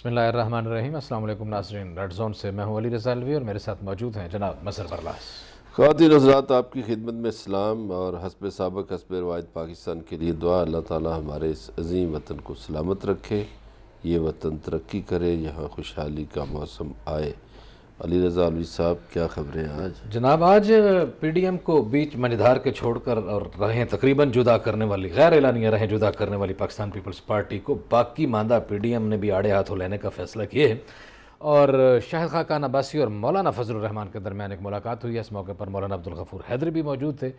बसमिल नाजरन red zone से मैं हूँ अली रजालवी और मेरे साथ मौजूद हैं जनाब मसर बरलास खातिन हजरात आपकी खिदमत में इस्लाम और हसब सबक हसब रवायत पाकिस्तान के लिए दुआ अल्लाह ताली हमारे इस अजीम वतन को सलामत रखे ये वतन तरक्की करे यहाँ खुशहाली का मौसम आए अली रज़ा अलवी साहब क्या खबरें आज जनाब आज पीडीएम को बीच मनीधार के छोड़कर और रहें तकरीबन जुदा करने वाली गैर एलानिया रहें जुदा करने वाली पाकिस्तान पीपल्स पार्टी को बाकी मांदा पीडीएम ने भी आड़े हाथों लेने का फैसला किए है और शाह खाकान अब्बासी और मौलाना फजलरहमान के दरमियान एक मुलाकात हुई है इस मौके पर मौलाना अब्दुल गफूर हैदर भी मौजूद थे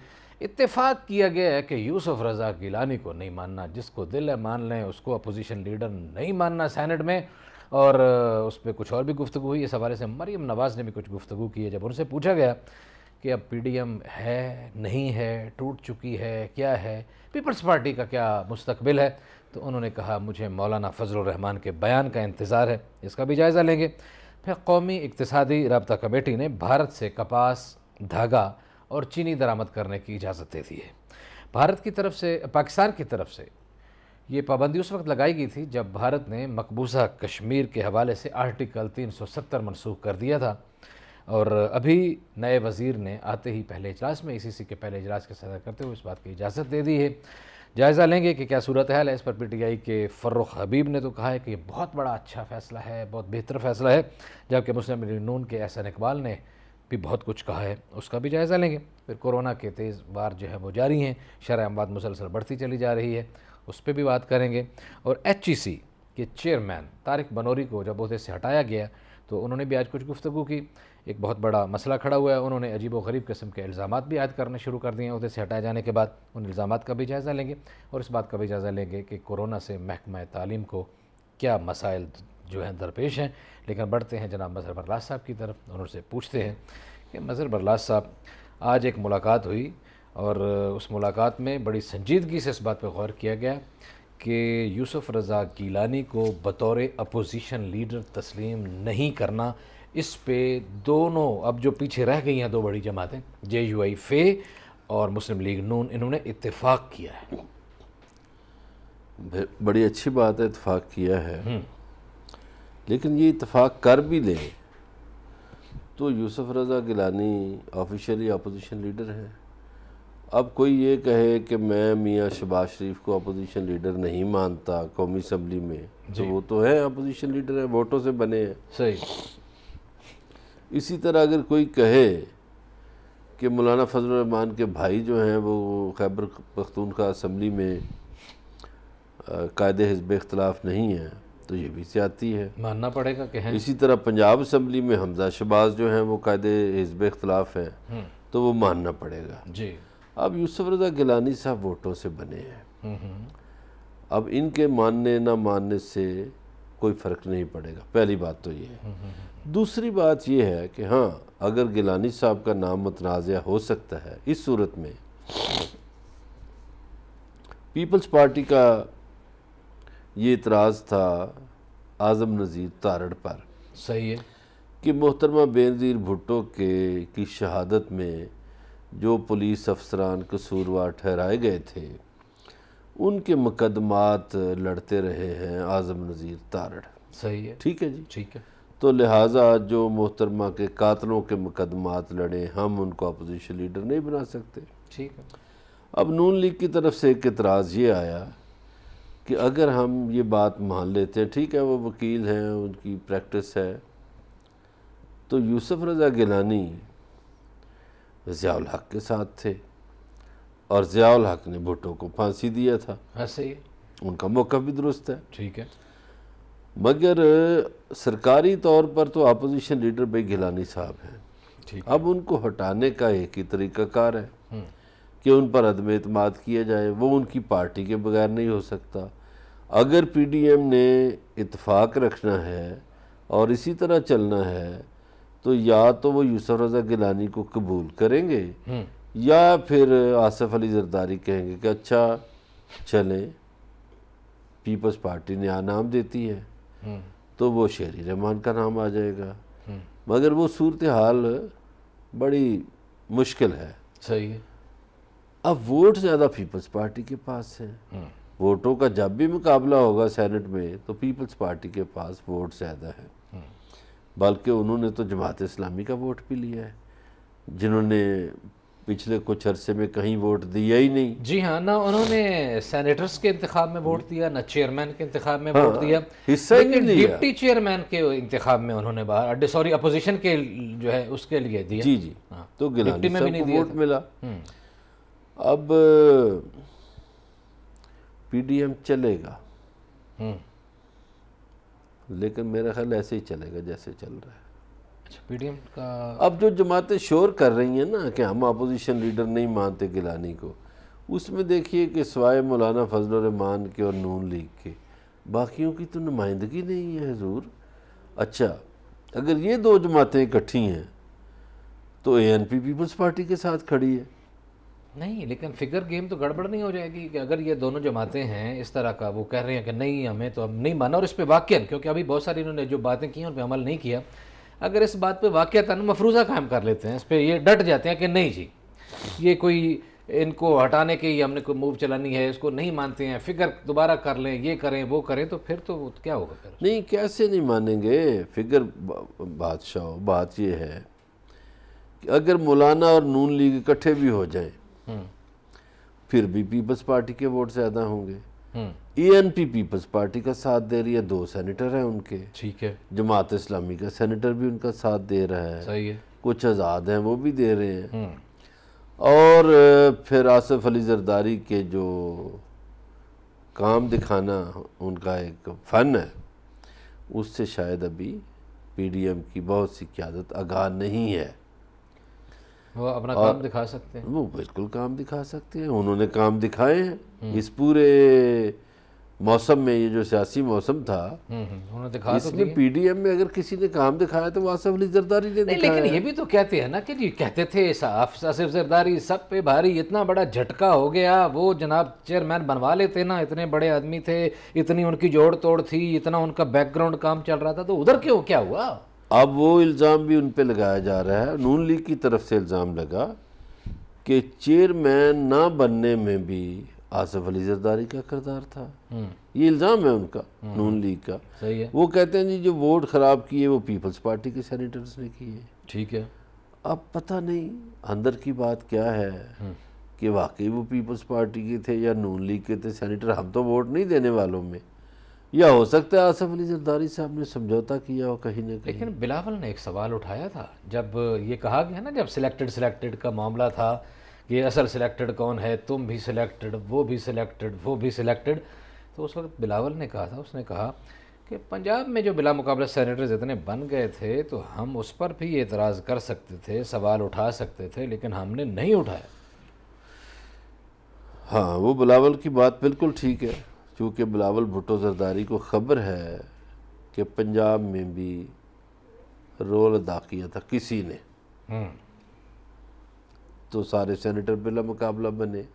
इतफाक़ किया गया है कि यूसुफ रजा गिलानी को नहीं मानना जिसको दिल है मान लें उसको अपोजिशन लीडर नहीं मानना सैनट में और उस पर कुछ और भी गुफ्तु हुई इस हवाले से मरीम नवाज़ ने भी कुछ गुफ्तु की है जब उनसे पूछा गया कि अब एम है नहीं है टूट चुकी है क्या है पीपल्स पार्टी का क्या मुस्तबिल है तो उन्होंने कहा मुझे मौलाना फजल रहमान के बयान का इंतज़ार है इसका भी जायज़ा लेंगे फिर कौमी इकतसादी रबता कमेटी ने भारत से कपास धागा और चीनी दरामद करने की इजाज़त दे दी है भारत की तरफ से पाकिस्तान की तरफ से ये पाबंदी उस वक्त लगाई गई थी जब भारत ने मकबूजा कश्मीर के हवाले से आर्टिकल 370 मनसूख कर दिया था और अभी नए वज़ीर ने आते ही पहले इजलास में ईसीसी के पहले इजलास के सदर करते हुए इस बात की इजाज़त दे दी है जायज़ा लेंगे कि क्या सूरत हाल है इस पर पीटीआई के फ़र्रुख हबीब ने तो कहा है कि ये बहुत बड़ा अच्छा फ़ैसला है बहुत बेहतर फ़ैसला है जबकि मुस्लिम नून के एहसन इकबाल ने भी बहुत कुछ कहा है उसका भी जायज़ा लेंगे फिर कोरोना के तेज़ बार जो है वो जारी हैं शराब मुसलसल बढ़ती चली जा रही है उस पर भी बात करेंगे और एच e के चेयरमैन तारिक बनोरी को जब उसे से हटाया गया तो उन्होंने भी आज कुछ गुफ्तु की एक बहुत बड़ा मसला खड़ा हुआ है उन्होंने अजीब व गरीब किस्म के इल्ज़ाम भी आयद करने शुरू कर दिए हैं उसे से हटाए जाने के बाद उन इल्ज़ाम का भी जायज़ा लेंगे और इस बात का भी जायज़ा लेंगे कि कोरोना से महकमा तालीम को क्या मसाइल जो हैं दरपेश हैं लेकिन बढ़ते हैं जनाब मज़हर बरलाज साहब की तरफ उनसे पूछते हैं कि मज़हर बरलाज साहब आज एक मुलाकात हुई और उस मुलाकात में बड़ी संजीदगी से इस बात पर गौर किया गया कि यूसुफ रज़ा गीलानी को बतौर अपोजिशन लीडर तस्लीम नहीं करना इस पे दोनों अब जो पीछे रह गई हैं दो बड़ी जमातें जे यू आई फे और मुस्लिम लीग नून इन्होंने इतफाक़ किया है बड़ी अच्छी बात है इतफाक़ किया है हम्म। लेकिन ये इतफाक़ कर भी लें तो Yusuf Raza Gilani officially opposition leader है अब कोई ये कहे कि मैं मियाँ शबाज शरीफ को अपोजिशन लीडर नहीं मानता कौमी असम्बली में तो वो तो है अपोजिशन लीडर है वोटों से बने हैं सही इसी तरह अगर कोई कहे कि मौलाना फजल रहमान के भाई जो हैं वो खैबर पख्तूनखा असम्बली में कायद हिजब इख्तलाफ नहीं है तो ये भी सियाती है मानना पड़ेगा कि है इसी तरह पंजाब असम्बली में हमजा शबाज जो हैं वो कायद हिजब इख्तलाफ हैं हम्म। तो वो मानना पड़ेगा जी अब यूसुफ रजा गिलानी साहब वोटों से बने हैं हम्म, हम्म। अब इनके मानने ना मानने से कोई फ़र्क नहीं पड़ेगा पहली बात तो ये है हम्म, दूसरी बात यह है कि हाँ अगर गिलानी साहब का नाम मतनाज़ हो सकता है इस सूरत में पीपल्स पार्टी का ये इतराज़ था आज़म नज़ीर तारड़ पर सही है कि मोहतरमा बेनज़ीर भुट्टो के की शहादत में जो पुलिस अफसरान कसूरवार ठहराए गए थे उनके मुकदमात लड़ते रहे हैं आज़म नज़ीर तारड़ सही है ठीक है जी ठीक है तो लिहाजा जो मोहतरमा के कातलों के मुकदमात लड़े हम उनको अपोजिशन लीडर नहीं बना सकते ठीक है अब नून लीग की तरफ से एक एतराज़ ये आया कि अगर हम ये बात मान लेते हैं ठीक है वो वकील हैं उनकी प्रैक्टिस है तो यूसुफ रज़ा गिलानी ज़ियाउल हक के साथ थे और ज़ियाउल हक ने भुट्टो को फांसी दिया था ऐसे ही उनका मौका भी दुरुस्त है ठीक है मगर सरकारी तौर पर तो अपोजिशन लीडर भाई गिलानी साहब हैं अब उनको हटाने का एक ही तरीक़ाकार है हम्म। कि उन पर अदम अतमाद किया जाए वो उनकी पार्टी के बगैर नहीं हो सकता अगर पी डी एम ने इतफाक़ रखना है और इसी तरह चलना है तो या तो वो यूसफ रजा गिलानी को कबूल करेंगे हम्म। या फिर आसफ अली जरदारी कहेंगे कि अच्छा चलें पीपल्स पार्टी ने आ नाम देती है हम्म। तो वो शेरी रहमान का नाम आ जाएगा हम्म। मगर वो सूरत हाल बड़ी मुश्किल है सही है अब वोट ज़्यादा पीपल्स पार्टी के पास हैं वोटों का जब भी मुकाबला होगा सेनेट में तो पीपल्स पार्टी के पास वोट ज़्यादा है बल्कि उन्होंने तो जमात इस्लामी का वोट भी लिया है जिन्होंने पिछले कुछ अरसे में कहीं वोट दिया ही नहीं जी हाँ ना उन्होंने सेनेटर्स के इंतजाम में वोट दिया ना चेयरमैन के इंतजाम में हाँ, वोट दिया हिस्सा ही नहीं डिप्टी चेयरमैन के इंतजाम में उन्होंने बाहर सॉरी अपोजिशन के जो है उसके लिए दिया जी जी हाँ, तो गिलानी में भी नहीं दिया वोट मिला हम्म। अब पीडीएम चलेगा हम्म। लेकिन मेरा ख्याल ऐसे ही चलेगा जैसे चल रहा है अच्छा पीडीएम का अब जो जमातें शोर कर रही हैं ना कि हम अपोजिशन लीडर नहीं मानते गिलानी को उसमें देखिए कि सवाए मौलाना फजल रहमान के और नून लीग के बाकियों की तो नुमाइंदगी नहीं है हजूर अच्छा अगर ये दो जमातें इकट्ठी हैं तो A N P people's party के साथ खड़ी है नहीं लेकिन फिगर गेम तो गड़बड़ नहीं हो जाएगी कि अगर ये दोनों जमाते हैं इस तरह का वो कह रहे हैं कि नहीं हमें तो अब नहीं माना और इस पर वाक्य क्योंकि अभी बहुत सारी इन्होंने जो बातें की उन पर अमल नहीं किया अगर इस बात पर वाक़ता मफरूज़ा कायम कर लेते हैं इस पर ये डट जाते हैं कि नहीं जी ये कोई इनको हटाने के ही हमने कोई मूव चलानी है इसको नहीं मानते हैं फिगर दोबारा कर लें ये करें वो करें तो फिर तो क्या होगा फिर नहीं कैसे नहीं मानेंगे फिगर बादशाह बात ये है कि अगर मौलाना और नून लीग इकट्ठे भी हो जाएं हम्म। फिर भी पीपल्स पार्टी के वोट ज़्यादा होंगे N hmm. P e people's party का साथ दे रही है दो सेनेटर हैं उनके ठीक है जमात इस्लामी का सेनेटर भी उनका साथ दे रहा है सही है कुछ आज़ाद हैं वो भी दे रहे हैं हम्म। और फिर आसफ अली जरदारी के जो काम दिखाना उनका एक फ़न है उससे शायद अभी पीडीएम की बहुत सी क्यादत आगाह नहीं है वो अपना काम दिखा सकते हैं वो बिल्कुल काम दिखा सकते हैं उन्होंने काम दिखाए हैं हम्म। इस पूरे मौसम में ये जो सियासी मौसम था हम्म, हम्म। उन्होंने दिखा तो इसमें तो पीडीएम में अगर किसी ने काम दिखाया तो वो आसफ अली जरदारी ने नहीं, लेकिन ये भी तो कहते हैं ना कि कहते थे आसिफ जरदारी सब पे भारी इतना बड़ा झटका हो गया वो जनाब चेयरमैन बनवा लेते ना इतने बड़े आदमी थे इतनी उनकी जोड़ तोड़ थी इतना उनका बैकग्राउंड काम चल रहा था तो उधर क्यों क्या हुआ अब वो इल्ज़ाम भी उन पर लगाया जा रहा है नून लीग की तरफ से इल्ज़ाम लगा कि चेयरमैन ना बनने में भी आसफ अली जरदारी का किरदार था हम्म। ये इल्ज़ाम है उनका हम्म। नून लीग का सही है वो कहते हैं जी जो वोट ख़राब किए वो पीपल्स पार्टी के सेनेटर्स ने किए ठीक है अब पता नहीं अंदर की बात क्या है हम्म। कि वाकई वो पीपल्स पार्टी के थे या नून लीग के थे सैनिटर हम तो वोट नहीं देने वालों में या हो सकता है आसफ अली जरदारी साहब ने समझौता किया हो कहीं ना कहीं लेकिन बिलावल ने एक सवाल उठाया था जब ये कहा गया ना जब सिलेक्टेड सिलेक्टेड का मामला था कि असल सिलेक्टेड कौन है तुम भी सिलेक्टेड वो भी सिलेक्टेड वो भी सिलेक्टेड तो उस वक्त बिलावल ने कहा था उसने कहा कि पंजाब में जो बिला मुकाबला सैनिटर्स इतने बन गए थे तो हम उस पर भी एतराज़ कर सकते थे सवाल उठा सकते थे लेकिन हमने नहीं उठाया हाँ वो बिलावल की बात बिल्कुल ठीक है क्योंकि बिलावल भुट्टो जरदारी को ख़बर है कि पंजाब में भी रोल अदा किया था किसी ने हम्म। तो सारे सेनेटर बिला मुकाबला बने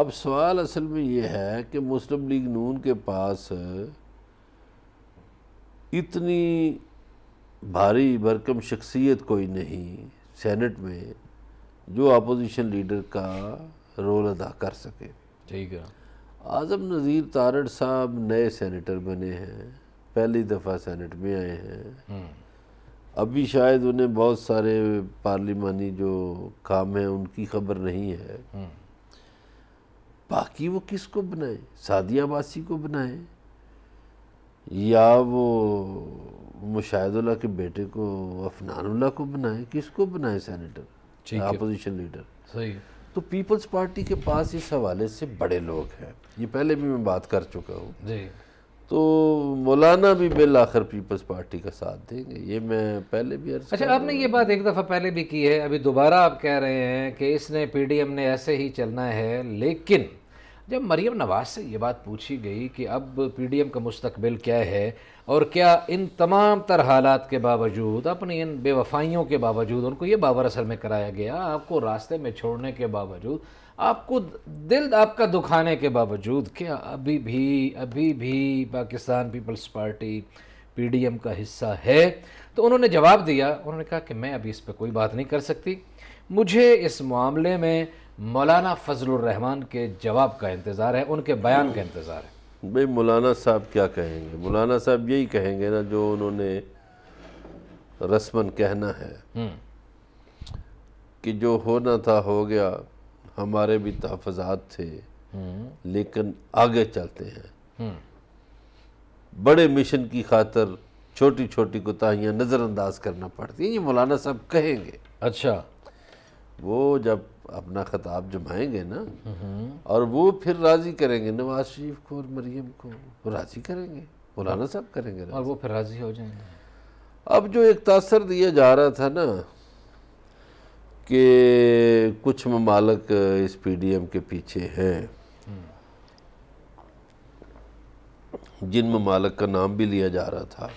अब सवाल असल में ये है कि मुस्लिम लीग नून के पास इतनी भारी भरकम शख्सियत कोई नहीं सेनेट में जो अपोजिशन लीडर का रोल अदा कर सके ठीक है आज़म नज़ीर तारड़ साहब नए सेनेटर बने हैं पहली दफ़ा सेनेट में आए हैं हम्म। अभी शायद उन्हें बहुत सारे पार्लिमानी जो काम हैं उनकी खबर नहीं है हम्म। बाकी वो किसको बनाए सादिया बासी को बनाए या वो मुशाहदुल्ला के बेटे को अफनानुल्ला को बनाए किसको बनाए सेनेटर अपोजिशन लीडर सही तो पीपल्स पार्टी के पास इस हवाले से बड़े लोग हैं ये पहले भी मैं बात कर चुका हूँ तो मौलाना भी बिल आखिर पीपल्स पार्टी का साथ देंगे ये मैं पहले भी अर्ज अच्छा आपने ये बात एक दफ़ा पहले भी की है अभी दोबारा आप कह रहे हैं कि इसने पीडीएम ने ऐसे ही चलना है लेकिन जब मरियम नवाज से ये बात पूछी गई कि अब पीडीएम का मुस्तबिल क्या है और क्या इन तमाम तर हालात के बावजूद अपनी इन बेवफाइयों के बावजूद उनको ये बाबर असर में कराया गया आपको रास्ते में छोड़ने के बावजूद आपको दिल आपका दुखाने के बावजूद क्या अभी भी अभी भी पाकिस्तान पीपल्स पार्टी पीडीएम का हिस्सा है तो उन्होंने जवाब दिया उन्होंने कहा कि मैं अभी इस पर कोई बात नहीं कर सकती मुझे इस मामले में मौलाना रहमान के जवाब का इंतज़ार है उनके बयान का इंतज़ार है भाई मौलाना साहब क्या कहेंगे मौलाना साहब यही कहेंगे ना जो उन्होंने रस्मन कहना है हम्म। कि जो होना था हो गया हमारे भी तहफात थे हम्म। लेकिन आगे चलते हैं हम्म। बड़े मिशन की खातर छोटी छोटी कोताहियाँ नज़रअंदाज करना पड़ती हैं ये मौलाना साहब कहेंगे अच्छा वो जब अपना ख़ताब जमाएंगे ना हम्म। और वो फिर राज़ी करेंगे नवाज शरीफ को और मरियम को वो राज़ी करेंगे मौलाना साहब करेंगे और वो फिर राज़ी हो जाएंगे अब जो एक तासर दिया जा रहा था ना कि कुछ ममालक इस पी डी एम के पीछे हैं जिन ममालक का नाम भी लिया जा रहा था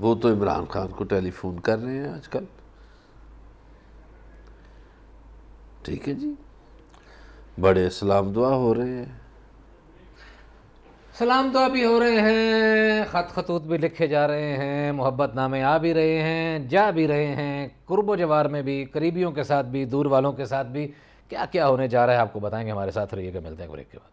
वो तो इमरान खान को टेलीफोन कर रहे हैं आजकल ठीक है जी बड़े सलाम दुआ हो रहे हैं सलाम दुआ भी हो रहे हैं ख़त खतूत भी लिखे जा रहे हैं मोहब्बत नामे आ भी रहे हैं जा भी रहे हैं कुर्ब जवार में भी करीबियों के साथ भी दूर वालों के साथ भी क्या क्या होने जा रहा है आपको बताएंगे हमारे साथ रहिएगा मिलते हैं ब्रेक के बाद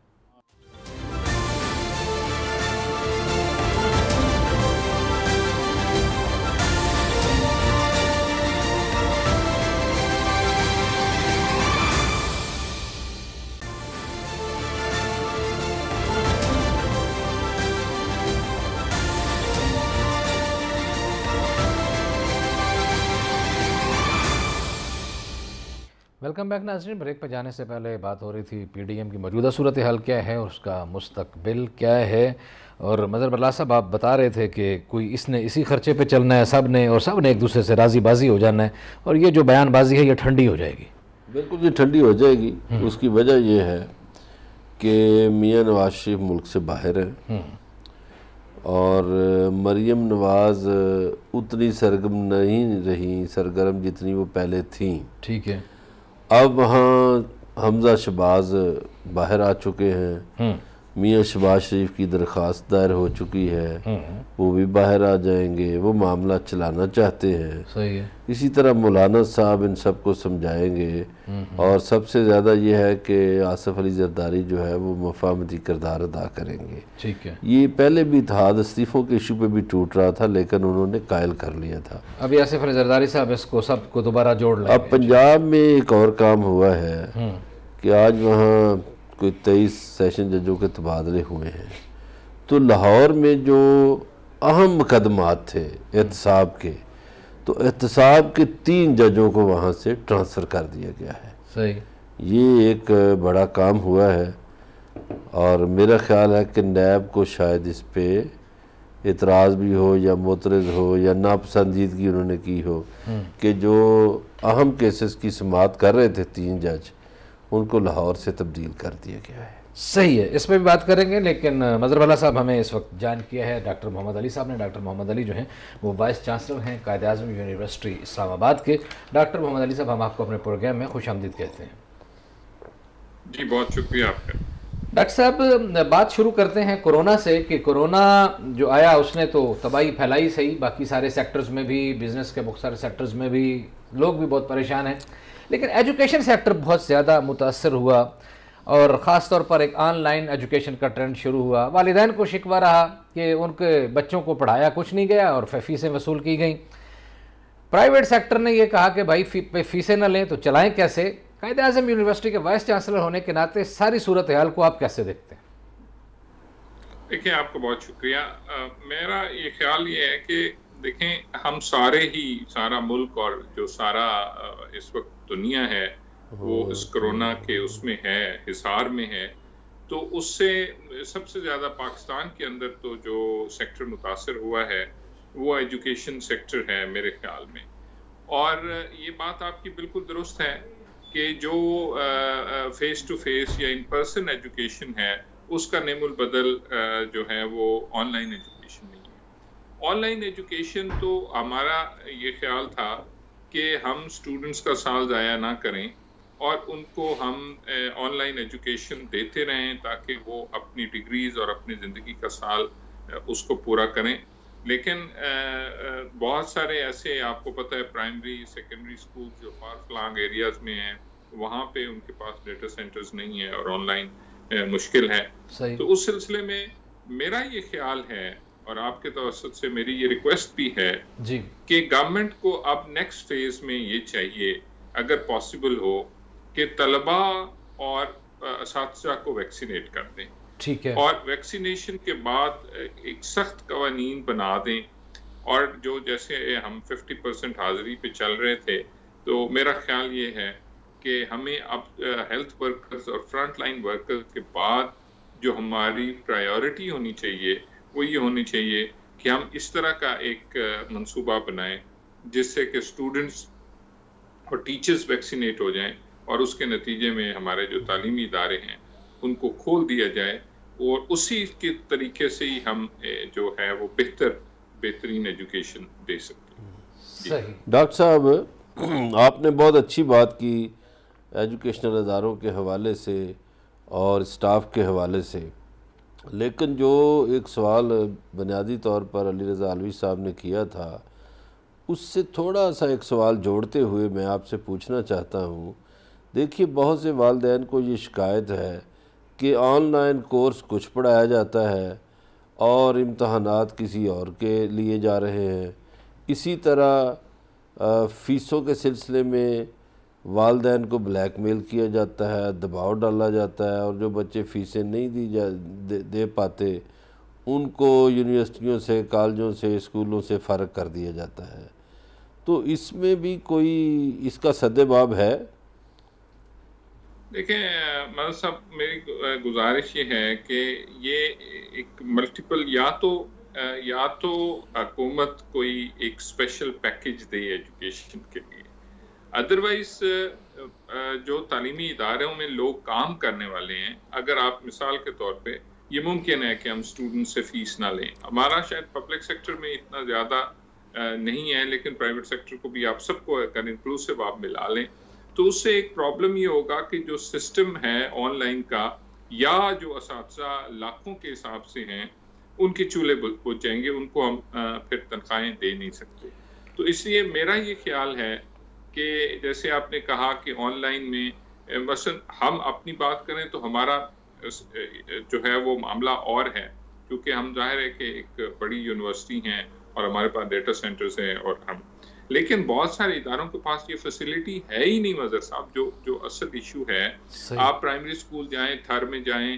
वेलकम बैक नाजरीन ब्रेक पर जाने से पहले बात हो रही थी पीडीएम की मौजूदा सूरत हाल क्या है उसका मुस्तबिल क्या है और मज़र बल्ला साहब आप बता रहे थे कि कोई इसने इसी खर्चे पे चलना है सब ने और सब ने एक दूसरे से राजी बाजी हो जाना है और ये जो बयानबाजी है ये ठंडी हो जाएगी बिल्कुल ये ठंडी हो जाएगी हम्म। उसकी वजह यह है कि मियाँ नवाज शरीफ मुल्क से बाहर है हम्म। और मरीम नवाज़ उतनी सरगम नहीं रही सरगर्म जितनी वो पहले थी ठीक है अब वहाँ हमजा शबाज बाहर आ चुके हैं हम्म। मियाँ शबाज शरीफ की दरख्वास्त दायर हो चुकी है हम्म। वो भी बाहर आ जाएंगे वो मामला चलाना चाहते हैं सही है इसी तरह मौलाना साहब इन सबको समझाएंगे हम्म। और सबसे ज़्यादा ये है कि आसफ़ अली जरदारी जो है वो मफामती करदार अदा करेंगे ठीक है ये पहले भी था इस्तीफ़ों के इशू पे भी टूट रहा था लेकिन उन्होंने कायल कर लिया था अभी आसफ़ अली जरदारी साहब इसको सबको दोबारा जोड़ अब पंजाब में एक और काम हुआ है हम्म। कि आज वहाँ कोई तेईस सेशन जजों के तबादले हुए हैं तो लाहौर में जो अहम मुकदमात थे एहतसाब के तो एहतसाब के तीन जजों को वहाँ से ट्रांसफ़र कर दिया गया है सही ये एक बड़ा काम हुआ है और मेरा ख्याल है कि नैब को शायद इस पर इतराज़ भी हो या मोतरज हो या नापसंदीदगी उन्होंने की हो हम्म। कि जो अहम केसेस की समात कर रहे थे तीन जज उनको लाहौर से तब्दील कर दिया गया है सही है इसमें भी बात करेंगे लेकिन मजर भला साहब हमें इस वक्त जान किया है डॉक्टर मोहम्मद अली साहब ने डॉक्टर मोहम्मद अली जो हैं वो वाइस चांसलर हैं कायद अजम यूनिवर्सिटी इस्लामाबाद के डॉक्टर मोहम्मद अली साहब हम आपको अपने प्रोग्राम में खुश आमदीद कहते हैं जी बहुत शुक्रिया आपका डॉक्टर साहब बात शुरू करते हैं कोरोना से कि कोरोना जो आया उसने तो तबाही फैलाई सही बाकी सारे सेक्टर्स में भी बिज़नेस के बहुत सारे सेक्टर्स में भी लोग भी बहुत परेशान हैं लेकिन एजुकेशन सेक्टर बहुत ज़्यादा मुतासर हुआ और ख़ास तौर पर एक ऑनलाइन एजुकेशन का ट्रेंड शुरू हुआ वालदान को शिकवा रहा कि उनके बच्चों को पढ़ाया कुछ नहीं गया और फीसें वसूल की गई प्राइवेट सेक्टर ने यह कहा कि भाई फी, फीसें ना लें तो चलाएं कैसे कायद अजम यूनिवर्सिटी के वाइस चांसलर होने के नाते सारी सूरत हाल को आप कैसे देखते हैं देखिए आपको बहुत शुक्रिया आ, मेरा ये ख्याल ये है कि देखें हम सारे ही सारा मुल्क और जो सारा इस वक्त दुनिया है वो इस कोरोना के उसमें है हिसार में है तो उससे सबसे ज़्यादा पाकिस्तान के अंदर तो जो सेक्टर मुतासर हुआ है वो एजुकेशन सेक्टर है मेरे ख्याल में और ये बात आपकी बिल्कुल दुरुस्त है कि जो फेस टू फेस या इन पर्सन एजुकेशन है उसका नेमुल बदल जो है वो ऑनलाइन एजुकेशन ऑनलाइन एजुकेशन तो हमारा ये ख्याल था कि हम स्टूडेंट्स का साल ज़ाया ना करें और उनको हम ऑनलाइन एजुकेशन देते रहें ताकि वो अपनी डिग्रीज़ और अपनी ज़िंदगी का साल उसको पूरा करें लेकिन बहुत सारे ऐसे आपको पता है प्राइमरी सेकेंडरी स्कूल जो फार फ्लांग एरियाज़ में हैं वहाँ पे उनके पास डेटा सेंटर्स नहीं है और ऑनलाइन मुश्किल है तो उस सिलसिले में मेरा ये ख्याल है और आपके तवसत तो से मेरी ये रिक्वेस्ट भी है जी कि गवर्नमेंट को अब नेक्स्ट फेज में ये चाहिए अगर पॉसिबल हो कि तलबा और इस को वैक्सीनेट कर दें ठीक है और वैक्सीनेशन के बाद एक सख्त कवानीन बना दें और जो जैसे हम 50 परसेंट हाजिरी पे चल रहे थे तो मेरा ख्याल ये है कि हमें अब हेल्थ वर्कर्स और फ्रंट लाइन वर्कर्स के बाद जो हमारी प्रायोरिटी होनी चाहिए वो ये होनी चाहिए कि हम इस तरह का एक मंसूबा बनाएं जिससे कि स्टूडेंट्स और टीचर्स वैक्सीनेट हो जाएं और उसके नतीजे में हमारे जो तालीमी इदारे हैं उनको खोल दिया जाए और उसी के तरीके से ही हम जो है वो बेहतर बेहतरीन एजुकेशन दे सकते हैं डॉक्टर साहब आपने बहुत अच्छी बात की एजुकेशनल इदारों के हवाले से और स्टाफ के हवाले से लेकिन जो एक सवाल बुनियादी तौर पर अली रज़ा आलवी साहब ने किया था उससे थोड़ा सा एक सवाल जोड़ते हुए मैं आपसे पूछना चाहता हूँ देखिए बहुत से वालदेन को ये शिकायत है कि ऑनलाइन कोर्स कुछ पढ़ाया जाता है और इम्तहानात किसी और के लिए जा रहे हैं इसी तरह फ़ीसों के सिलसिले में वालदेन को ब्लैक मेल किया जाता है दबाव डाला जाता है और जो बच्चे फ़ीसें नहीं दी जा दे, दे पाते उनको यूनिवर्सिटियों से कॉलेजों से स्कूलों से फ़र्क कर दिया जाता है तो इसमें भी कोई इसका सदेबाब है देखें मदर साहब मेरी गुजारिश ये है कि ये एक मल्टीपल या तो या तो हुकूमत कोई एक स्पेशल पैकेज दे एजुकेशन के लिए अदरवाइज uh, uh, जो तालीमी इदारों में लोग काम करने वाले हैं अगर आप मिसाल के तौर पर ये मुमकिन है कि हम स्टूडेंट से फीस ना लें हमारा शायद पब्लिक सेक्टर में इतना ज़्यादा uh, नहीं है लेकिन प्राइवेट सेक्टर को भी आप सबको अगर इंक्लूसिव आप मिला लें तो उससे एक प्रॉब्लम ये होगा कि जो सिस्टम है ऑनलाइन का या जो इस लाखों के हिसाब से हैं उनके चूल्हे बुझ जाएंगे उनको हम फिर तनख्वाहें दे नहीं सकते तो इसलिए मेरा ये ख्याल है कि जैसे आपने कहा कि ऑनलाइन में मसलन हम अपनी बात करें तो हमारा जो है वो मामला और है क्योंकि हम जाहिर है कि एक बड़ी यूनिवर्सिटी हैं और हमारे पास डेटा सेंटर्स हैं और हम लेकिन बहुत सारे इदारों के पास ये फैसिलिटी है ही नहीं मजर साहब जो जो असल इशू है आप प्राइमरी स्कूल जाएं थर में जाएं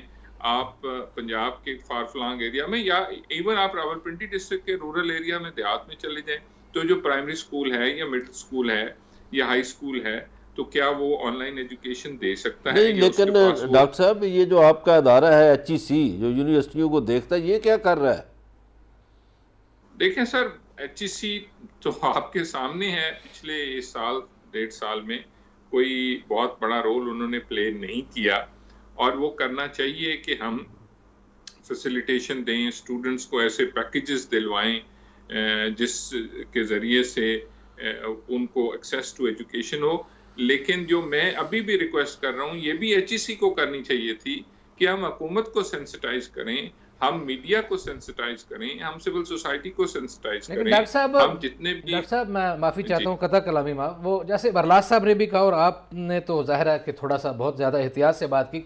आप पंजाब के फारफलांग एरिया में या इवन आप रावलपिंडी डिस्ट्रिक्ट के रूरल एरिया में देहात में चले जाएं तो जो प्राइमरी स्कूल है या मिडिल स्कूल है या हाई स्कूल है तो क्या वो ऑनलाइन एजुकेशन दे सकता नहीं, है लेकिन डॉक्टर साहब ये जो आपका अदारा है एच e जो यूनिवर्सिटियों को देखता है ये क्या कर रहा है देखें सर एच e तो आपके सामने है पिछले इस साल डेढ़ साल में कोई बहुत बड़ा रोल उन्होंने प्ले नहीं किया और वो करना चाहिए कि हम फैसिलिटेशन दें स्टूडेंट्स को ऐसे पैकेजेस दिलवाएं जिस के ज़रिए से उनको एक्सेस टू एजुकेशन हो लेकिन जो मैं अभी भी रिक्वेस्ट कर रहा हूँ ये भी एच e को करनी चाहिए थी कि हम हकूमत को सेंसिटाइज करें हम मीडिया को सेंसिटाइज करें हम सिविल सोसाइटी को सेंसिटाइज करें डॉक्टर साहब हम जितने भी डॉक्टर साहब मैं माफ़ी चाहता हूँ कथा कलामी माँ वो जैसे बरलास साहब ने भी कहा और आपने तो जाहिर है कि थोड़ा सा बहुत ज़्यादा एहतियात से बात की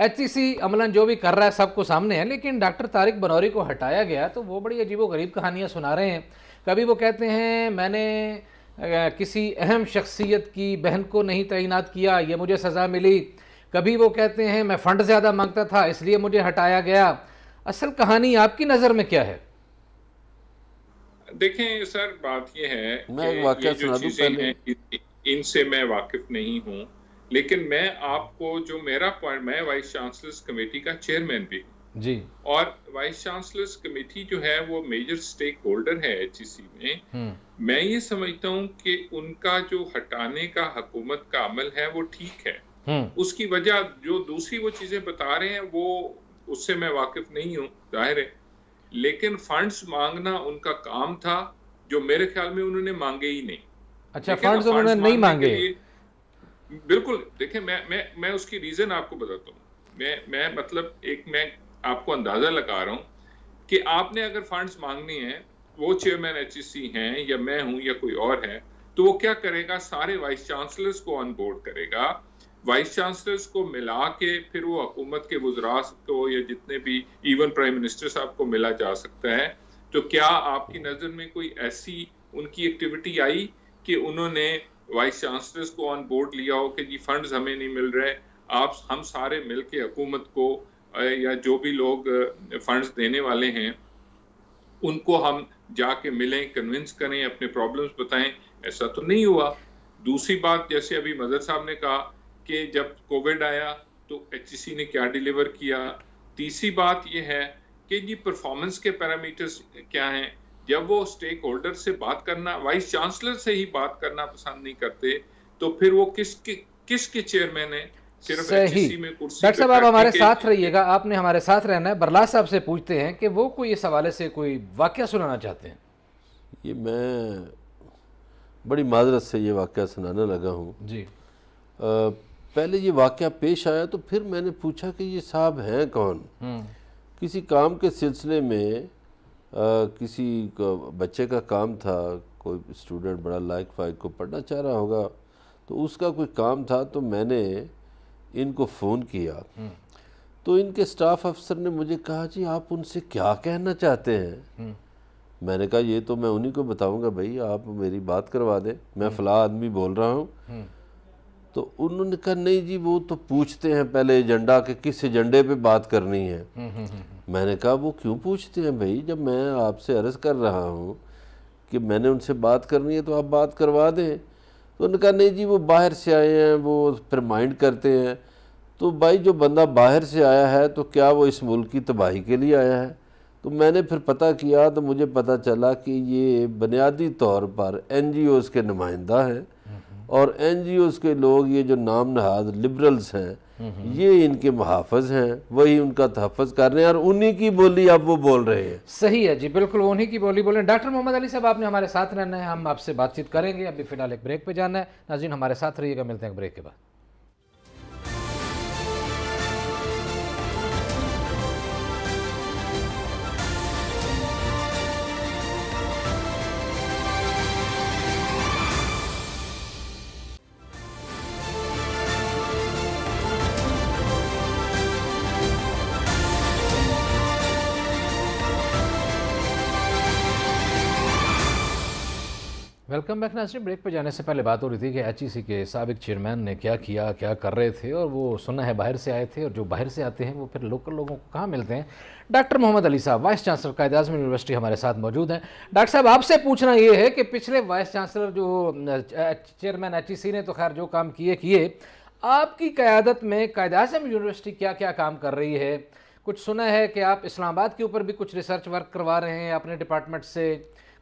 एच सी e अमलन जो भी कर रहा है सबको सामने है लेकिन डॉक्टर तारिक बनौरी को हटाया गया तो वो बड़ी अजीबो गरीब कहानियाँ सुना रहे हैं कभी वो कहते हैं मैंने किसी अहम शख्सियत की बहन को नहीं तैनात किया ये मुझे सज़ा मिली कभी वो कहते हैं मैं फ़ंड ज़्यादा मांगता था इसलिए मुझे हटाया गया असल कहानी आपकी नज़र में क्या है देखें सर बात यह है मैं कि ये जो चीज़ें हैं इनसे मैं वाकिफ नहीं हूँ लेकिन मैं आपको जो मेरा पॉइंट मैं वाइस चांसलर्स कमेटी का चेयरमैन भी हूँ जी और वाइस चांसलर्स कमेटी जो है वो मेजर स्टेक होल्डर है एच e में हम्म। मैं ये समझता हूँ कि उनका जो हटाने का हकूमत का अमल है वो ठीक है हम्म। उसकी वजह जो दूसरी वो चीजें बता रहे हैं वो उससे मैं वाकिफ नहीं हूँ जाहिर है लेकिन फंड्स मांगना उनका काम था जो मेरे ख्याल में उन्होंने मांगे ही नहीं अच्छा फंड्स उन्होंने नहीं मांगे बिल्कुल देखिये मैं मैं मैं उसकी रीजन आपको बताता हूँ मैं मैं मतलब एक मैं आपको अंदाजा लगा रहा हूँ कि आपने अगर फंड्स मांगनी है वो चेयरमैन एच e हैं या मैं हूँ या कोई और है तो वो क्या करेगा सारे वाइस चांसलर्स को ऑन करेगा वाइस चांसलर्स को मिला के फिर वो हुकूमत के वजरास को या जितने भी इवन प्राइम मिनिस्टर साहब को मिला जा सकता है तो क्या आपकी नज़र में कोई ऐसी उनकी एक्टिविटी आई कि उन्होंने वाइस चांसलर्स को ऑन बोर्ड लिया हो कि जी फंड्स हमें नहीं मिल रहे आप हम सारे मिल के हुकूमत को या जो भी लोग फंड्स देने वाले हैं उनको हम जाके मिलें कन्विंस करें अपने प्रॉब्लम्स बताएं ऐसा तो नहीं हुआ दूसरी बात जैसे अभी मदर साहब ने कहा कि जब कोविड आया तो एच e ने क्या डिलीवर किया तीसरी बात यह है कि जी परफॉर्मेंस के पैरामीटर्स क्या हैं जब वो स्टेक होल्डर से बात करना वाइस चांसलर से ही बात करना पसंद नहीं करते तो फिर वो किस किसके चेयरमैन है सही e डॉक्टर साहब आप हमारे साथ रहिएगा आपने हमारे साथ रहना है बरला साहब से पूछते हैं कि वो कोई इस हवाले से कोई वाक्य सुनाना चाहते हैं ये मैं बड़ी माजरत से ये वाक़ सुनाने लगा हूँ जी आ, पहले ये वाक्य पेश आया तो फिर मैंने पूछा कि ये साहब हैं कौन हम्म। किसी काम के सिलसिले में आ, किसी बच्चे का काम था कोई स्टूडेंट बड़ा लाइक फाइक को पढ़ना चाह रहा होगा तो उसका कोई काम था तो मैंने इनको फ़ोन किया तो इनके स्टाफ अफसर ने मुझे कहा जी आप उनसे क्या कहना चाहते हैं मैंने कहा ये तो मैं उन्हीं को बताऊंगा भाई आप मेरी बात करवा दें मैं हम्म। फ़ला आदमी बोल रहा हूँ हम्म। तो उन्होंने कहा नहीं जी वो तो पूछते हैं पहले एजेंडा के किस एजेंडे पे बात करनी है हम्म, मैंने कहा वो क्यों पूछते हैं भाई जब मैं आपसे अर्ज़ कर रहा हूँ कि मैंने उनसे बात करनी है तो आप बात करवा दें तो उन्होंने कहा नहीं जी वो बाहर से आए हैं वो फिर माइंड करते हैं तो भाई जो बंदा बाहर से आया है तो क्या वो इस मुल्क की तबाही के लिए आया है तो मैंने फिर पता किया तो मुझे पता चला कि ये बुनियादी तौर पर एन जी ओज़ के नुमाइंदा हैं हम्म, हम्म। और एन जी ओज़ के लोग ये जो नाम नहाद लिबरल्स हैं ये इनके मुहाफ़ हैं वही उनका तहफ़ कर रहे हैं और उन्हीं की बोली अब वो बोल रहे हैं सही है जी बिल्कुल उन्हीं की बोली बोल रहे हैं डॉक्टर मोहम्मद अली साहब आपने हमारे साथ रहना है हम आपसे बातचीत करेंगे अभी फ़िलहाल एक ब्रेक पे जाना है नाजीन हमारे साथ रहिएगा मिलते हैं ब्रेक के बाद वेलकम बैक नाजरीन ब्रेक पर जाने से पहले बात हो रही थी कि एच e के सबक चेयरमैन ने क्या किया क्या कर रहे थे और वो सुना है बाहर से आए थे और जो बाहर से आते हैं वो फिर लोकल लोगों को कहाँ मिलते हैं डॉक्टर मोहम्मद अली साहब vice chancellor Quaid Azam university हमारे साथ मौजूद हैं डॉक्टर साहब आपसे पूछना ये है कि पिछले वाइस चांसलर जो चेयरमैन एच e ने तो खैर जो काम किए किए आपकी क़्यादत में कायद आजम यूनिवर्सिटी क्या क्या काम कर रही है कुछ सुना है कि आप इस्लामाबाद के ऊपर भी कुछ रिसर्च वर्क करवा रहे हैं अपने डिपार्टमेंट से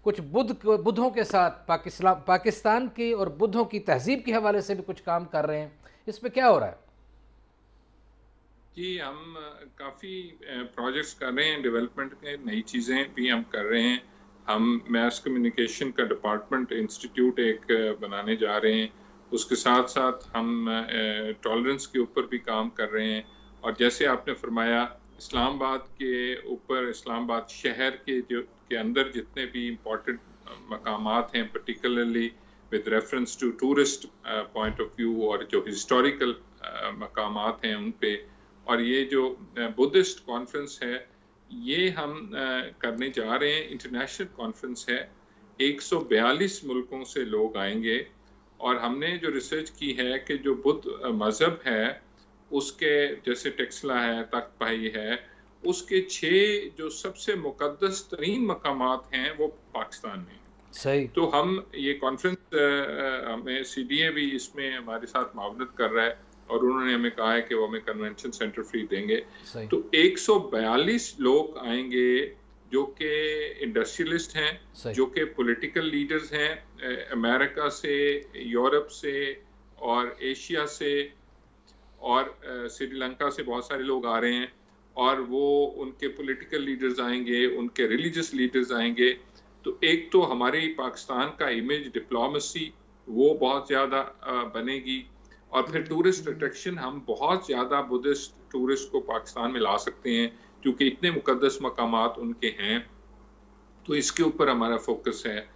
कुछ बुद्ध बुद्धों के साथ पाकिस्तान पाकिस्तान की और बुद्धों की तहजीब के हवाले से भी कुछ काम कर रहे हैं इस पर क्या हो रहा है जी हम काफ़ी प्रोजेक्ट्स कर रहे हैं डेवलपमेंट के नई चीज़ें भी हम कर रहे हैं हम मैथ कम्युनिकेशन का डिपार्टमेंट इंस्टीट्यूट एक बनाने जा रहे हैं उसके साथ साथ हम टॉलरेंस के ऊपर भी काम कर रहे हैं और जैसे आपने फरमाया इस्लामाबाद के ऊपर इस्लामाबाद शहर के जो के अंदर जितने भी इम्पोर्टेंट मकाम हैं particularly with reference to tourist point of view और जो हिस्टोरिकल मकाम हैं उन पे और ये जो बुद्धिस्ट कॉन्फ्रेंस है ये हम करने जा रहे हैं इंटरनेशनल कॉन्फ्रेंस है 142 मुल्कों से लोग आएंगे और हमने जो रिसर्च की है कि जो बुद्ध मज़हब है उसके जैसे टेक्सला है तख्त भाई है उसके छः जो सबसे मुकदस तरीन मकाम हैं वो पाकिस्तान में सही तो हम ये कॉन्फ्रेंस हमें सी डी ए भी इसमें हमारे साथ मावनत कर रहा है और उन्होंने हमें कहा है कि वो हमें कन्वेंशन सेंटर फ्री देंगे तो 142 लोग आएंगे जो कि इंडस्ट्रियलिस्ट हैं जो कि पॉलिटिकल लीडर्स हैं अमेरिका से यूरोप से और एशिया से और श्रीलंका से बहुत सारे लोग आ रहे हैं और वो उनके पॉलिटिकल लीडर्स आएंगे उनके रिलीजियस लीडर्स आएंगे तो एक तो हमारे पाकिस्तान का इमेज डिप्लोमेसी वो बहुत ज़्यादा बनेगी और फिर टूरिस्ट अट्रैक्शन हम बहुत ज़्यादा बुद्धिस्ट टूरिस्ट को पाकिस्तान में ला सकते हैं क्योंकि इतने मुकदस मकाम उनके हैं तो इसके ऊपर हमारा फोकस है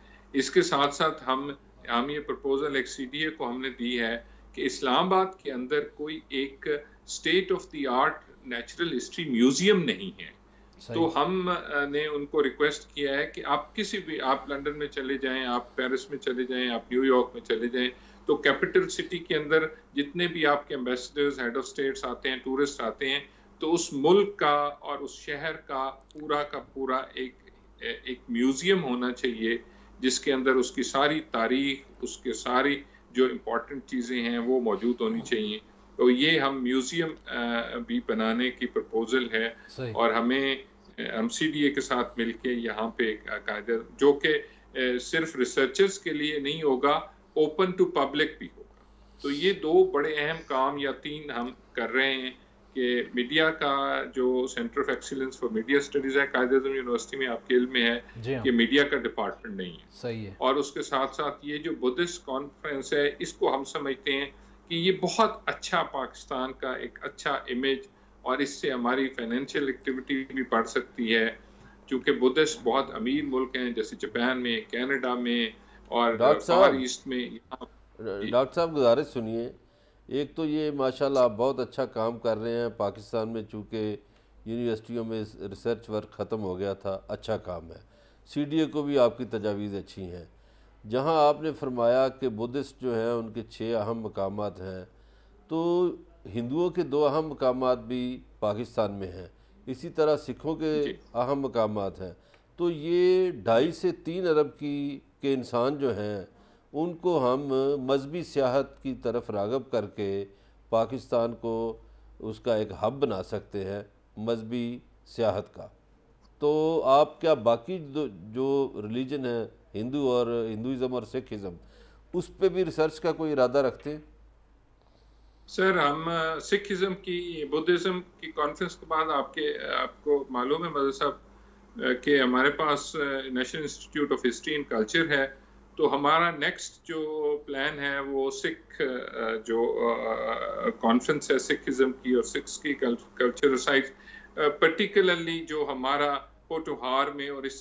इसके साथ साथ हम हम ये प्रपोजल एक सी को हमने दी है कि इस्लामाबाद के अंदर कोई एक state of the art natural history museum नहीं है तो हम ने उनको रिक्वेस्ट किया है कि आप किसी भी आप लंदन में चले जाएं आप पेरिस में चले जाएं आप न्यूयॉर्क में चले जाएं तो कैपिटल सिटी के अंदर जितने भी आपके एम्बेसडर्स हेड ऑफ स्टेट्स आते हैं टूरिस्ट आते हैं तो उस मुल्क का और उस शहर का पूरा का पूरा एक एक म्यूजियम होना चाहिए जिसके अंदर उसकी सारी तारीख उसके सारी जो इम्पोर्टेंट चीज़ें हैं वो मौजूद होनी हाँ। चाहिए तो ये हम म्यूजियम भी बनाने की प्रपोजल है और हमें एम के साथ मिलके यहाँ पे कायदे जो कि सिर्फ रिसर्चर्स के लिए नहीं होगा ओपन टू पब्लिक भी होगा तो ये दो बड़े अहम काम या तीन हम कर रहे हैं कि मीडिया का जो centre of excellence for media studies है कायदे यूनिवर्सिटी में आपके इल्म में है हाँ। कि मीडिया का डिपार्टमेंट नहीं है सही है और उसके साथ साथ ये जो बुद्धिस्ट कॉन्फ्रेंस है इसको हम समझते हैं कि ये बहुत अच्छा पाकिस्तान का एक अच्छा इमेज और इससे हमारी फाइनेंशियल एक्टिविटी भी बढ़ सकती है क्योंकि बुद्धिस्ट बहुत अमीर मुल्क हैं जैसे जापान में कनाडा में और ईस्ट में डॉक्टर साहब गुजारिश सुनिए एक तो ये माशाल्लाह आप बहुत अच्छा काम कर रहे हैं पाकिस्तान में चूँकि यूनिवर्सिटियों में रिसर्च वर्क ख़त्म हो गया था अच्छा काम है सी डी ए को भी आपकी तजावीज़ अच्छी हैं जहाँ आपने फरमाया कि बुद्धिस्ट जो हैं उनके छः अहम मकाम हैं तो हिंदुओं के दो अहम मकाम भी पाकिस्तान में हैं इसी तरह सिखों के अहम मकाम हैं तो ये ढाई से तीन अरब की के इंसान जो हैं उनको हम मजहबी सियाहत की तरफ रागब करके पाकिस्तान को उसका एक हब बना सकते हैं मजहबी सियाहत का तो आप क्या बाकी जो रिलीजन है हिंदू और हिंदुज़म और सिखिज़म उस पर भी रिसर्च का कोई इरादा रखते हैं सर हम सिखिज़म की बुद्धिज़म की कॉन्फ्रेंस के बाद आपके आपको मालूम है मदर साहब कि हमारे पास national institute of history and culture है तो हमारा नेक्स्ट जो प्लान है वो सिख जो कॉन्फ्रेंस है सिखिज़म की और सिक्स की कल्चर साइट पर्टिकुलरली जो हमारा पोटोहार में और इस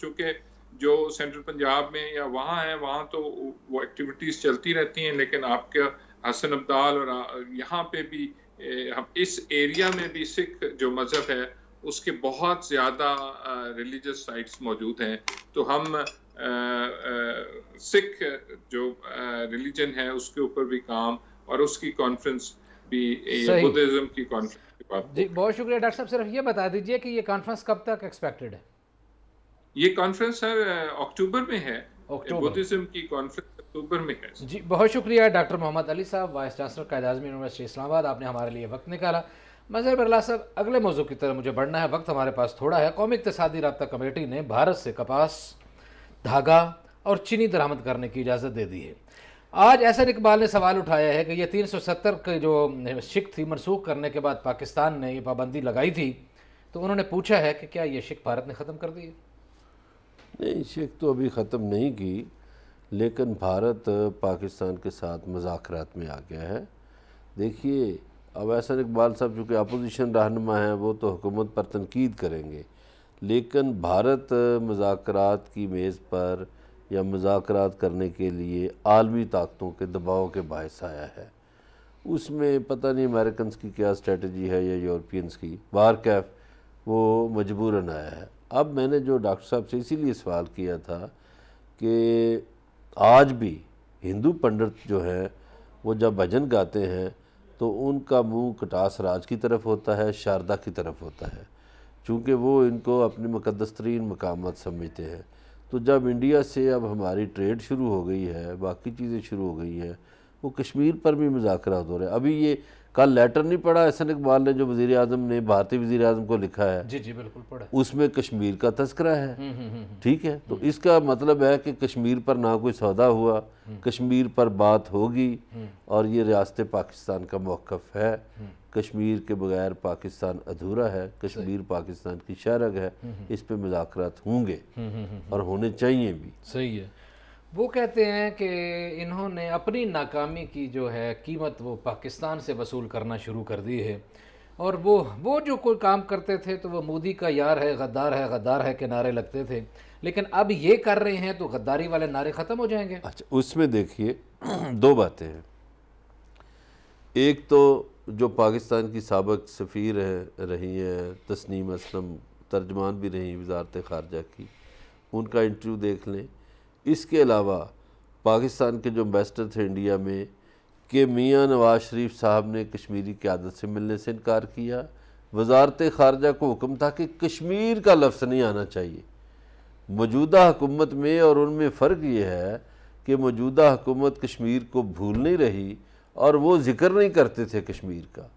चूँकि जो सेंट्रल पंजाब में या वहाँ है वहाँ तो वो एक्टिविटीज़ चलती रहती हैं लेकिन आपका हसन अब्दाल और यहाँ पे भी हम इस एरिया में भी सिख जो मज़हब है उसके बहुत ज़्यादा रिलीजस साइट्स मौजूद हैं तो हम सिख जो रिलीजन है उसके ऊपर भी काम और उसकी कॉन्फ्रेंस भी बुद्धिज़्म की कॉन्फ्रेंस जी बहुत शुक्रिया डॉक्टर साहब सिर्फ ये बता दीजिए कि ये कॉन्फ्रेंस कब तक एक्सपेक्टेड है ये कॉन्फ्रेंस सर अक्टूबर में है बुद्धिज्म की कॉन्फ्रेंस अक्टूबर में है जी बहुत शुक्रिया डॉक्टर मोहम्मद अली साहब vice chancellor Quaid Azam university Islamabad आपने हमारे लिए वक्त निकाला मजहर बरला साहब अगले मौजू की तरह मुझे बढ़ना है वक्त हमारे पास थोड़ा है कौमी इकतदी रबता कमेटी ने भारत से कपास धागा और चीनी दरामद करने की इजाज़त दे दी है आज एहसन इकबाल ने सवाल उठाया है कि ये 370 की जो शिक थी मनसूख करने के बाद पाकिस्तान ने ये पाबंदी लगाई थी तो उन्होंने पूछा है कि क्या ये शिक भारत ने ख़त्म कर दी है नहीं शेख तो अभी ख़त्म नहीं की लेकिन भारत पाकिस्तान के साथ मजाकरात में आ गया है देखिए अब ऐसा इकबाल साहब चूँकि अपोजिशन रहनमा हैं वो तो हुकूमत पर तनकीद करेंगे लेकिन भारत मजाकरात की मेज़ पर या मजाकरात करने के लिए आलमी ताकतों के दबाव के बायस आया है उसमें पता नहीं अमेरिकन की क्या स्ट्रेटजी है या यूरोपियंस की बार कैफ वो मजबूरन आया है अब मैंने जो डॉक्टर साहब से इसीलिए सवाल किया था कि आज भी हिंदू पंडित जो हैं वो जब भजन गाते हैं तो उनका मुंह कटास राज की तरफ होता है शारदा की तरफ होता है चूँकि वो इनको अपने मुकदस तरीन मकामत समझते हैं तो जब इंडिया से अब हमारी ट्रेड शुरू हो गई है बाकी चीज़ें शुरू हो गई हैं वो कश्मीर पर भी मुजाकर हो रहे हैं अभी ये कल लेटर नहीं पढ़ा एहसन इकबाल ने जो वजी अजम ने भारतीय वजी अजम को लिखा है जी जी बिल्कुल पढ़ा उसमें कश्मीर का तस्करा है हम्म, हम्म, हम्म, ठीक है तो इसका मतलब है कि कश्मीर पर ना कोई सौदा हुआ कश्मीर पर बात होगी और ये रियासत पाकिस्तान का मौकफ है कश्मीर के बगैर पाकिस्तान अधूरा है कश्मीर पाकिस्तान की शहर है इस पर मुजाकर होंगे और होने चाहिए भी सही है वो कहते हैं कि इन्होंने अपनी नाकामी की जो है कीमत वो पाकिस्तान से वसूल करना शुरू कर दी है और वो वो जो कोई काम करते थे तो वो मोदी का यार है गद्दार है गद्दार है के नारे लगते थे लेकिन अब ये कर रहे हैं तो गद्दारी वाले नारे ख़त्म हो जाएंगे अच्छा उसमें देखिए दो बातें हैं एक तो जो पाकिस्तान की सबक सफ़ीर है रही हैं तस्नीम असलम तर्जमान भी रही वजारत ख़ारजा की उनका इंटरव्यू देख लें इसके अलावा पाकिस्तान के जो एम्बेसडर थे इंडिया में के मियाँ नवाज शरीफ साहब ने कश्मीरी क्यादत से मिलने से इनकार किया वजारत खारजा को हुक्म था कि कश्मीर का लफ्ज़ नहीं आना चाहिए मौजूदा हुकूमत में और उनमें फ़र्क ये है कि मौजूदा हुकूमत कश्मीर को भूल नहीं रही और वो जिक्र नहीं करते थे कश्मीर का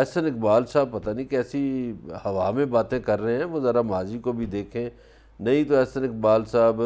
ऐसा हम्म। इकबाल साहब पता नहीं कैसी हवा में बातें कर रहे हैं वो ज़रा माजी को भी देखें नहीं तो ऐसा इकबाल साहब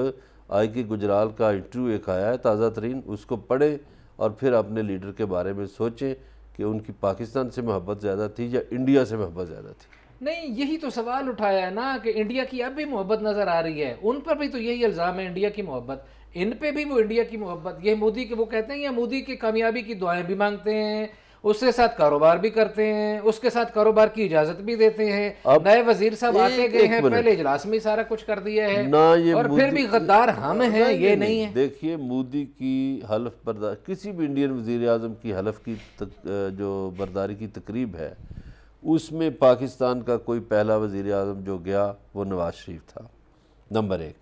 आई के गुजराल का इंटरव्यू एक आया है ताज़ा तरीन उसको पढ़े और फिर अपने लीडर के बारे में सोचें कि उनकी पाकिस्तान से मोहब्बत ज़्यादा थी या इंडिया से मोहब्बत ज़्यादा थी नहीं यही तो सवाल उठाया है ना कि इंडिया की अब भी मोहब्बत नज़र आ रही है उन पर भी तो यही इल्ज़ाम है इंडिया की मोहब्बत इन पर भी वो इंडिया की मोहब्बत ये मोदी के वो कहते हैं या मोदी के कामयाबी की दुआएँ भी मांगते हैं उसके साथ कारोबार भी करते हैं उसके साथ कारोबार की इजाजत भी देते हैं नए वजीर साहब आते गए हैं पहले इजलास में सारा कुछ कर दिया है ना ये और फिर भी गद्दार हम हैं ये नहीं है देखिए मोदी की हलफ बर्दार किसी भी इंडियन वजीर अजम की हलफ की जो बर्दारी की तकरीब है उसमें पाकिस्तान का कोई पहला वजीर अजम जो गया वो नवाज शरीफ था नंबर एक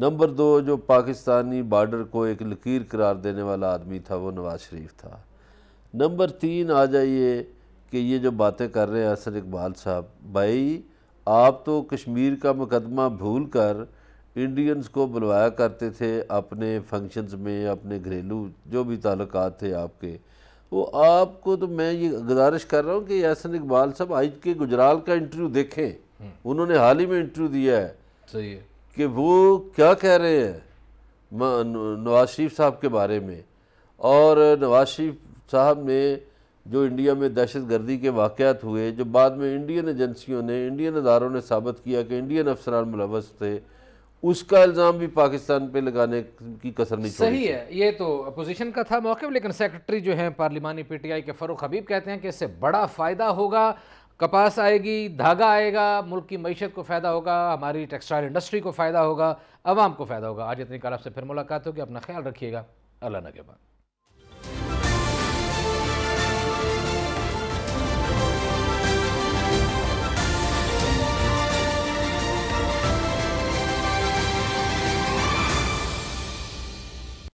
नंबर दो जो पाकिस्तानी बॉर्डर को एक लकीर करार देने वाला आदमी था वो नवाज शरीफ था नंबर तीन आ जाइए कि ये जो बातें कर रहे हैं असर इकबाल साहब भाई आप तो कश्मीर का मुकदमा भूल कर इंडियंस को बुलवाया करते थे अपने फंक्शंस में अपने घरेलू जो भी ताल्लुक थे आपके वो आपको तो मैं ये गुजारिश कर रहा हूँ कि यासन इकबाल साहब आज के गुजराल का इंटरव्यू देखें हम्म। उन्होंने हाल ही में इंटरव्यू दिया है सही है कि वो क्या कह रहे हैं नवाज शरीफ साहब के बारे में और नवाज शरीफ साहब ने जो इंडिया में दहशत गर्दी के वाक़ात हुए जो बाद में इंडियन एजेंसियों ने इंडियन अदारों ने साबित किया कि इंडियन अफसरान मुलवस थे उसका इल्ज़ाम भी पाकिस्तान पे लगाने की कसर नहीं सही है ये तो अपोजिशन का था मौके लेकिन सेक्रेटरी जो है पार्लिमानी पीटीआई के फ़रूख हबीब कहते हैं कि इससे बड़ा फ़ायदा होगा कपास आएगी धागा आएगा मुल्क की मीशत को फ़ायदा होगा हमारी टेक्सटाइल इंडस्ट्री को फ़ायदा होगा आवाम को फ़ायदा होगा आज इतनी कल आपसे फिर मुलाकात होगी अपना ख्याल रखिएगा अल्लाह के बाद